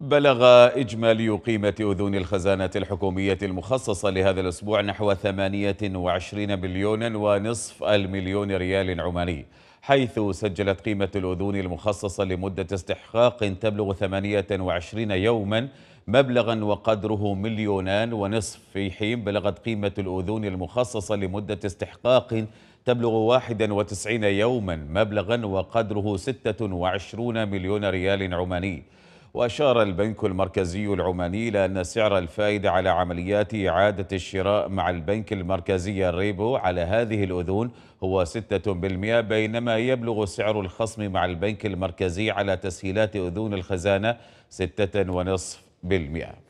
بلغ إجمالي قيمة أذون الخزانة الحكومية المخصصة لهذا الأسبوع نحو 28 مليونا ونصف المليون ريال عماني حيث سجلت قيمة الأذون المخصصة لمدة استحقاق تبلغ 28 يوما مبلغا وقدره مليونان ونصف في حين بلغت قيمة الأذون المخصصة لمدة استحقاق تبلغ 91 يوما مبلغا وقدره 26 مليون ريال عماني وأشار البنك المركزي العماني إلى أن سعر الفائدة على عمليات إعادة الشراء مع البنك المركزي الريبو على هذه الأذون هو 6% بينما يبلغ سعر الخصم مع البنك المركزي على تسهيلات أذون الخزانة 6.5%